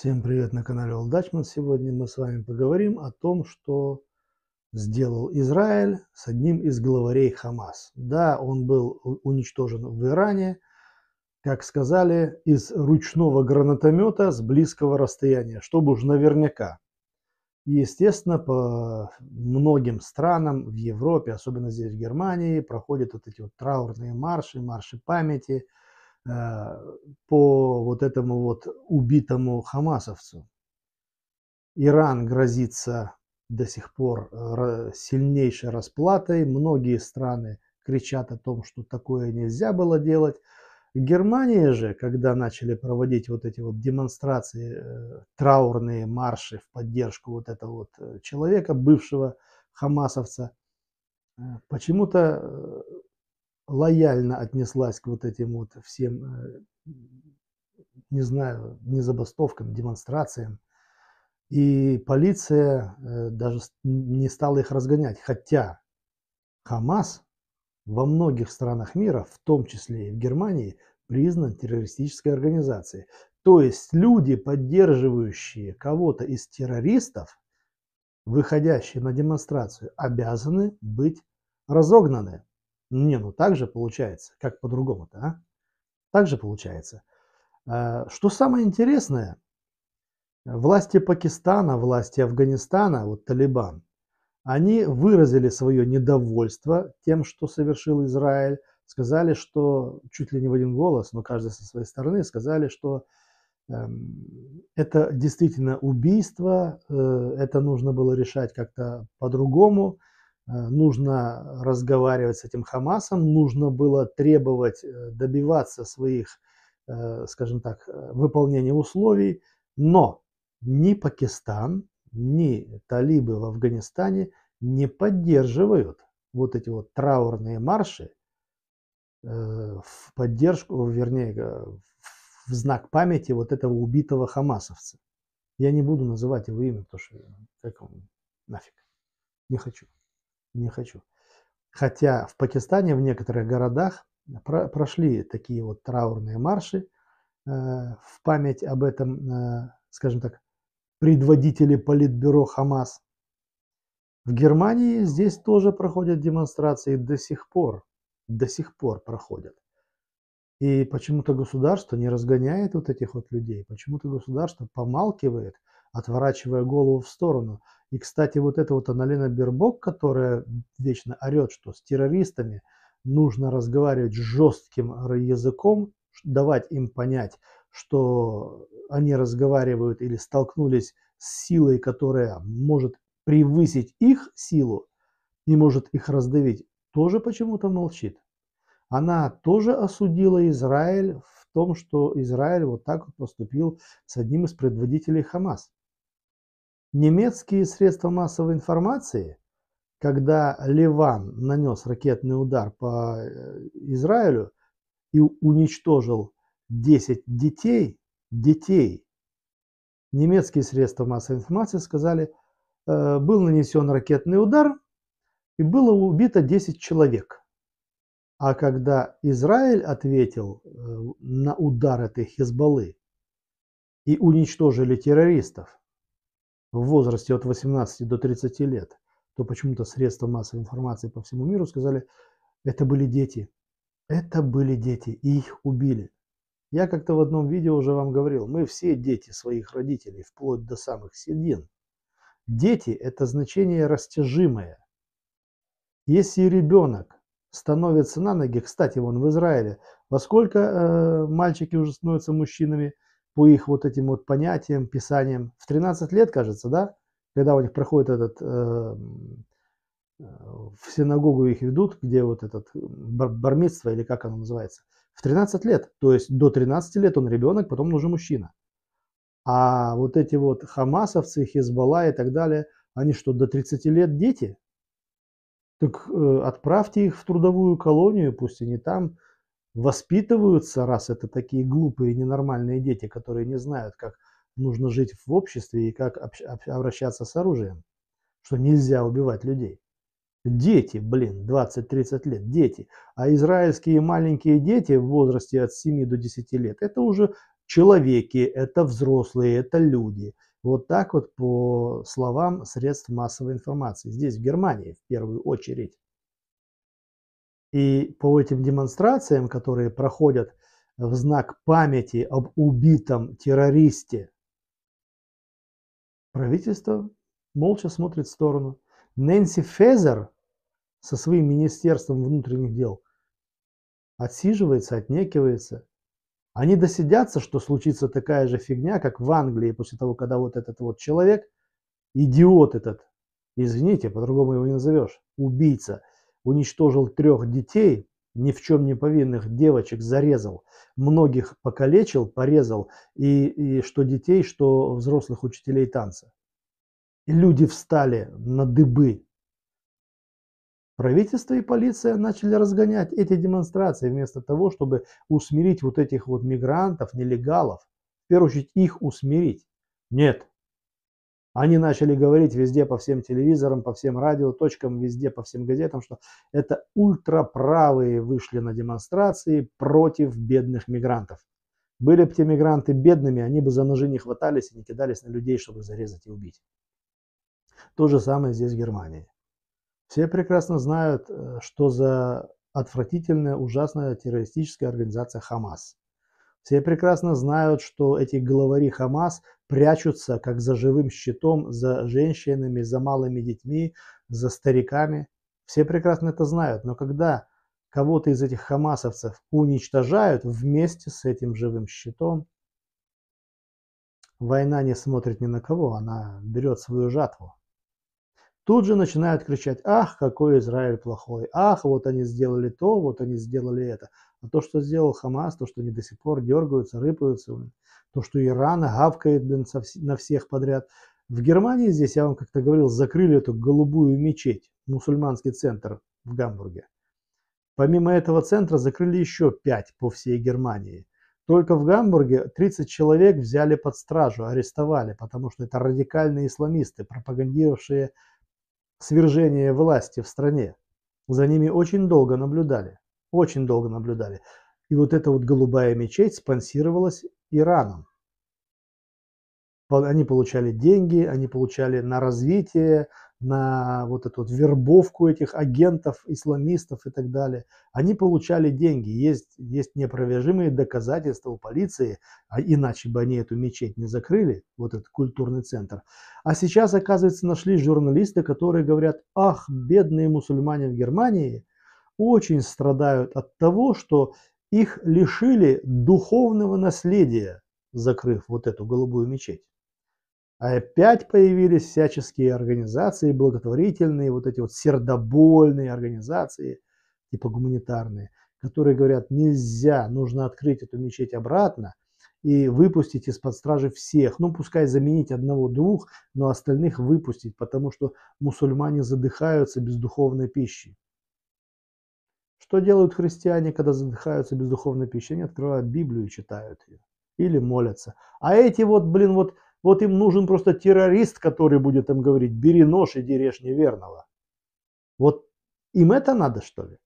Всем привет на канале Олдачман. Сегодня мы с вами поговорим о том, что сделал Израиль с одним из главарей Хамас. Да, он был уничтожен в Иране, как сказали, из ручного гранатомета с близкого расстояния, чтобы уж наверняка. И, естественно, по многим странам в Европе, особенно здесь в Германии, проходят вот эти вот траурные марши, марши памяти – Э, по вот этому вот убитому хамасовцу. Иран грозится до сих пор э, сильнейшей расплатой. Многие страны кричат о том, что такое нельзя было делать. Германия же, когда начали проводить вот эти вот демонстрации, э, траурные марши в поддержку вот этого вот человека, бывшего хамасовца, почему-то лояльно отнеслась к вот этим вот всем, э, не знаю, не забастовкам, демонстрациям. И полиция э, даже не стала их разгонять. Хотя Хамас во многих странах мира, в том числе и в Германии, признан террористической организацией. То есть люди, поддерживающие кого-то из террористов, выходящие на демонстрацию, обязаны быть разогнаны. Не, ну так же получается. Как по-другому-то, а? Так же получается. А, что самое интересное, власти Пакистана, власти Афганистана, вот Талибан, они выразили свое недовольство тем, что совершил Израиль, сказали, что чуть ли не в один голос, но каждый со своей стороны, сказали, что эм, это действительно убийство, э, это нужно было решать как-то по-другому, Э, нужно разговаривать с этим Хамасом, нужно было требовать, э, добиваться своих, э, скажем так, выполнения условий, но ни Пакистан, ни талибы в Афганистане не поддерживают вот эти вот траурные марши в поддержку, вернее, в знак памяти вот этого убитого хамасовца. Я не буду называть его имя, потому что как он, нафиг, не хочу не хочу. Хотя в Пакистане в некоторых городах про прошли такие вот траурные марши э, в память об этом, э, скажем так, предводителе политбюро Хамас. В Германии здесь тоже проходят демонстрации до сих пор, до сих пор проходят. И почему-то государство не разгоняет вот этих вот людей, почему-то государство помалкивает – отворачивая голову в сторону. И, кстати, вот эта вот Аналина Бербок, которая вечно орет, что с террористами нужно разговаривать жестким языком, давать им понять, что они разговаривают или столкнулись с силой, которая может превысить их силу и может их раздавить, тоже почему-то молчит. Она тоже осудила Израиль в том, что Израиль вот так вот поступил с одним из предводителей Хамас. Немецкие средства массовой информации, когда Ливан нанес ракетный удар по э, Израилю и уничтожил 10 детей, детей, немецкие средства массовой информации сказали, э, был нанесен ракетный удар и было убито 10 человек. А когда Израиль ответил э, на удар этой Хизбаллы и уничтожили террористов, в возрасте от 18 до 30 лет, то почему-то средства массовой информации по всему миру сказали, это были дети. Это были дети, и их убили. Я как-то в одном видео уже вам говорил, мы все дети своих родителей, вплоть до самых седин. Дети – это значение растяжимое. Если ребенок становится на ноги, кстати, вон в Израиле, во сколько э, мальчики уже становятся мужчинами – по их вот этим вот понятиям, писаниям. В 13 лет, кажется, да, когда у них проходит этот, эм, э, в синагогу их ведут, где вот этот э, бар бармитство или как оно называется, в 13 лет. То есть до 13 лет он ребенок, потом уже мужчина. А вот эти вот хамасовцы, Хизбалла и так далее, они что, до 30 лет дети? Так э, отправьте их в трудовую колонию, пусть они там воспитываются, раз это такие глупые, ненормальные дети, которые не знают, как нужно жить в обществе и как обращаться с оружием, что нельзя убивать людей. Дети, блин, 20-30 лет, дети. А израильские маленькие дети в возрасте от 7 до 10 лет, это уже человеки, это взрослые, это люди. Вот так вот по словам средств массовой информации. Здесь, в Германии, в первую очередь. И по этим демонстрациям, которые проходят в знак памяти об убитом террористе, правительство молча смотрит в сторону. Нэнси Фезер со своим Министерством внутренних дел отсиживается, отнекивается. Они досидятся, что случится такая же фигня, как в Англии после того, когда вот этот вот человек, идиот этот, извините, по-другому его не назовешь, убийца – уничтожил трех детей, ни в чем не повинных девочек зарезал, многих покалечил, порезал, и, и что детей, что взрослых учителей танца. И люди встали на дыбы. Правительство и полиция начали разгонять эти демонстрации вместо того, чтобы усмирить вот этих вот мигрантов, нелегалов. В первую очередь их усмирить. Нет, они начали говорить везде, по всем телевизорам, по всем радиоточкам, везде, по всем газетам, что это ультраправые вышли на демонстрации против бедных мигрантов. Были бы те мигранты бедными, они бы за ножи не хватались и не кидались на людей, чтобы зарезать и убить. То же самое здесь в Германии. Все прекрасно знают, э, что за отвратительная, ужасная террористическая организация «Хамас». Все прекрасно знают, что эти главари «Хамас» прячутся, как за живым щитом, за женщинами, за малыми детьми, за стариками. Все прекрасно это знают, но когда кого-то из этих хамасовцев уничтожают вместе с этим живым щитом, война не смотрит ни на кого, она берет свою жатву. Тут же начинают кричать, ах, какой Израиль плохой, ах, вот они сделали то, вот они сделали это. А то, что сделал Хамас, то, что они до сих пор дергаются, рыпаются, то, что Иран гавкает блин, на всех подряд. В Германии здесь, я вам как-то говорил, закрыли эту голубую мечеть, мусульманский центр в Гамбурге. Помимо этого центра закрыли еще пять по всей Германии. Только в Гамбурге 30 человек взяли под стражу, арестовали, потому что это радикальные исламисты, пропагандировавшие свержение власти в стране. За ними очень долго наблюдали, очень долго наблюдали. И вот эта вот голубая мечеть спонсировалась Ираном. Они получали деньги, они получали на развитие, на вот эту вот вербовку этих агентов, исламистов и так далее. Они получали деньги. Есть, есть непровержимые доказательства у полиции, а иначе бы они эту мечеть не закрыли, вот этот культурный центр. А сейчас, оказывается, нашли журналисты, которые говорят, ах, бедные мусульмане в Германии очень страдают от того, что их лишили духовного наследия, закрыв вот эту голубую мечеть. А опять появились всяческие организации, благотворительные, вот эти вот сердобольные организации, типа гуманитарные, которые говорят, нельзя, нужно открыть эту мечеть обратно и выпустить из-под стражи всех. Ну, пускай заменить одного-двух, но остальных выпустить, потому что мусульмане задыхаются без духовной пищи. Что делают христиане, когда задыхаются без духовной пищи? Они открывают Библию и читают ее. Или молятся. А эти вот, блин, вот, вот им нужен просто террорист, который будет им говорить, бери нож и дерешь неверного. Вот им это надо, что ли?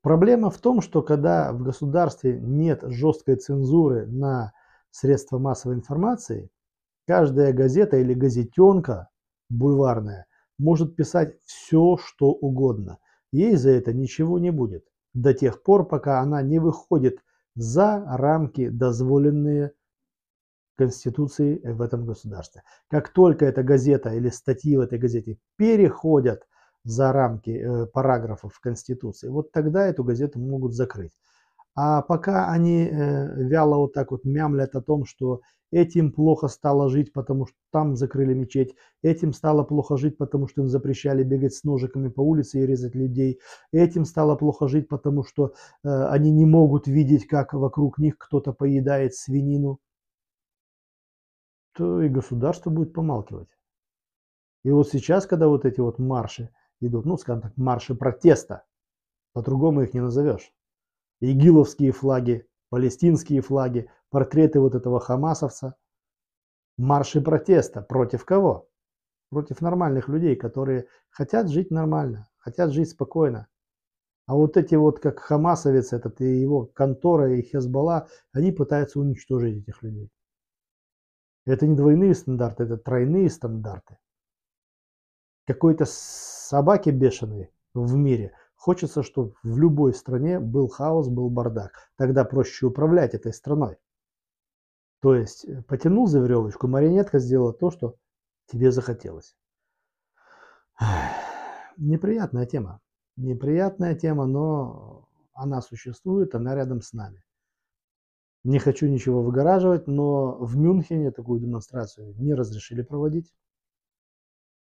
Проблема в том, что когда в государстве нет жесткой цензуры на средства массовой информации, каждая газета или газетенка бульварная может писать все, что угодно ей за это ничего не будет, до тех пор, пока она не выходит за рамки, дозволенные Конституцией э, в этом государстве. Как только эта газета или статьи в этой газете переходят за рамки э, параграфов Конституции, вот тогда эту газету могут закрыть. А пока они э, вяло вот так вот мямлят о том, что этим плохо стало жить, потому что там закрыли мечеть, этим стало плохо жить, потому что им запрещали бегать с ножиками по улице и резать людей, этим стало плохо жить, потому что э, они не могут видеть, как вокруг них кто-то поедает свинину, то и государство будет помалкивать. И вот сейчас, когда вот эти вот марши идут, ну, скажем так, марши протеста, по-другому их не назовешь, игиловские флаги, палестинские флаги, портреты вот этого хамасовца. Марши протеста. Против кого? Против нормальных людей, которые хотят жить нормально, хотят жить спокойно. А вот эти вот, как хамасовец этот и его контора и Хезбалла, они пытаются уничтожить этих людей. Это не двойные стандарты, это тройные стандарты. Какой-то собаки бешеные в мире – Хочется, чтобы в любой стране был хаос, был бардак. Тогда проще управлять этой страной. То есть э, потянул за веревочку, марионетка сделала то, что тебе захотелось. Неприятная тема. Неприятная тема, но она существует, она рядом с нами. Не хочу ничего выгораживать, но в Мюнхене такую демонстрацию не разрешили проводить.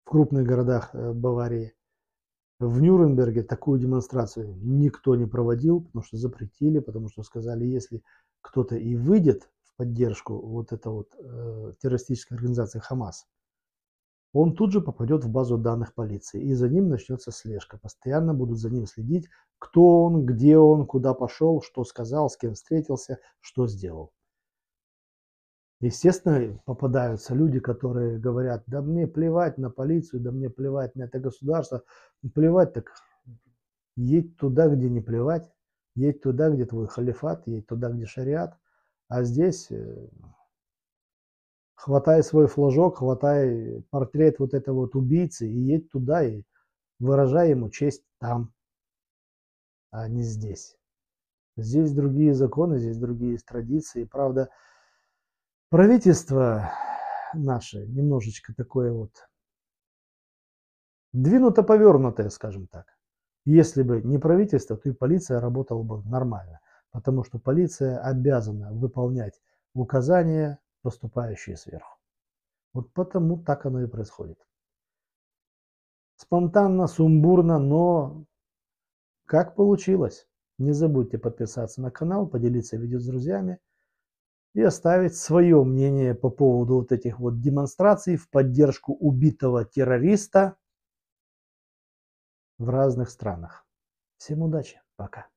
В крупных городах э, Баварии. В Нюрнберге такую демонстрацию никто не проводил, потому что запретили, потому что сказали, если кто-то и выйдет в поддержку вот этой вот э, террористической организации Хамас, он тут же попадет в базу данных полиции, и за ним начнется слежка. Постоянно будут за ним следить, кто он, где он, куда пошел, что сказал, с кем встретился, что сделал. Естественно, попадаются люди, которые говорят, да мне плевать на полицию, да мне плевать на это государство. Плевать так, едь туда, где не плевать, едь туда, где твой халифат, едь туда, где шариат. А здесь э, хватай свой флажок, хватай портрет вот этого вот убийцы и едь туда и выражай ему честь там, а не здесь. Здесь другие законы, здесь другие традиции. Правда, правительство наше немножечко такое вот двинуто-повернутое, скажем так. Если бы не правительство, то и полиция работала бы нормально, потому что полиция обязана выполнять указания, поступающие сверху. Вот потому так оно и происходит. Спонтанно, сумбурно, но как получилось. Не забудьте подписаться на канал, поделиться видео с друзьями и оставить свое мнение по поводу вот этих вот демонстраций в поддержку убитого террориста в разных странах. Всем удачи, пока.